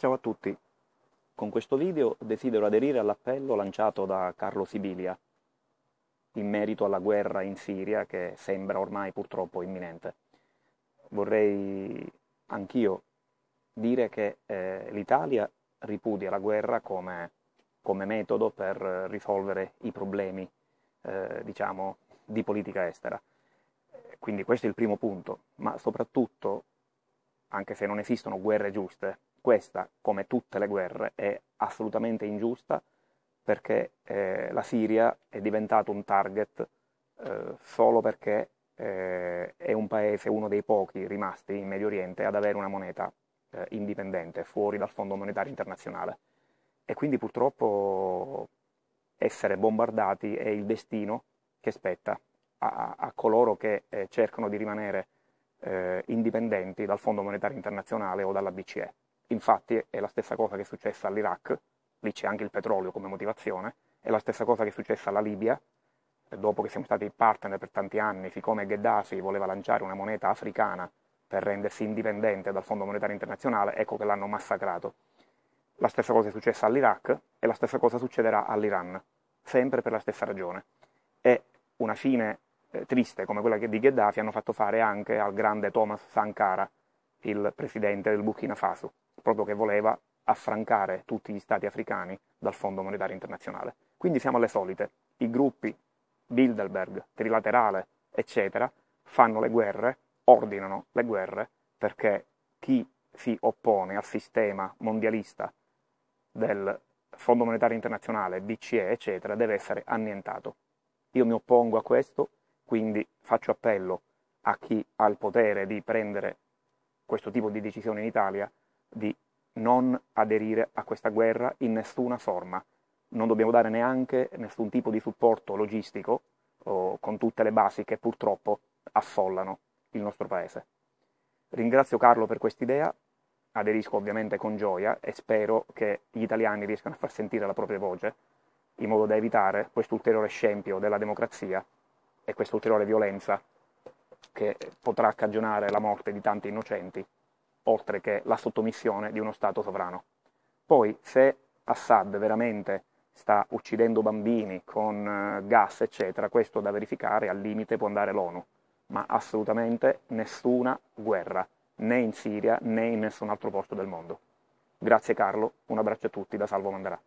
Ciao a tutti, con questo video desidero aderire all'appello lanciato da Carlo Sibilia in merito alla guerra in Siria che sembra ormai purtroppo imminente. Vorrei anch'io dire che eh, l'Italia ripudia la guerra come, come, metodo per risolvere i problemi eh, diciamo, di politica estera. Quindi questo è il primo punto, ma soprattutto, anche se non esistono guerre giuste, questa, come tutte le guerre, è assolutamente ingiusta perché eh, la Siria è diventata un target eh, solo perché eh, è un paese, uno dei pochi rimasti in Medio Oriente ad avere una moneta eh, indipendente fuori dal Fondo Monetario Internazionale. E quindi purtroppo essere bombardati è il destino che spetta a, a coloro che eh, cercano di rimanere eh, indipendenti dal Fondo Monetario Internazionale o dalla BCE. Infatti è la stessa cosa che è successa all'Iraq, lì c'è anche il petrolio come motivazione, è la stessa cosa che è successa alla Libia, dopo che siamo stati partner per tanti anni, siccome Gheddafi voleva lanciare una moneta africana per rendersi indipendente dal Fondo Monetario Internazionale, ecco che l'hanno massacrato. La stessa cosa è successa all'Iraq e la stessa cosa succederà all'Iran, sempre per la stessa ragione. E una fine eh, triste come quella di Gheddafi hanno fatto fare anche al grande Thomas Sankara, il presidente del Burkina Faso proprio che voleva affrancare tutti gli stati africani dal Fondo Monetario Internazionale. Quindi siamo alle solite, i gruppi Bilderberg, Trilaterale, eccetera, fanno le guerre, ordinano le guerre perché chi si oppone al sistema mondialista del Fondo Monetario Internazionale, BCE, eccetera, deve essere annientato. Io mi oppongo a questo, quindi faccio appello a chi ha il potere di prendere questo tipo di decisione in Italia di non aderire a questa guerra in nessuna forma. Non dobbiamo dare neanche nessun tipo di supporto logistico con tutte le basi che purtroppo affollano il nostro paese. Ringrazio Carlo per quest'idea, aderisco ovviamente con gioia e spero che gli italiani riescano a far sentire la propria voce in modo da evitare questo ulteriore scempio della democrazia e questa ulteriore violenza che potrà cagionare la morte di tanti innocenti oltre che la sottomissione di uno Stato sovrano. Poi, se Assad veramente sta uccidendo bambini con eh, gas, eccetera, questo da verificare, al limite può andare l'ONU, ma assolutamente nessuna guerra, né in Siria né in nessun altro posto del mondo. Grazie Carlo, un abbraccio a tutti da Salvo Mandarà.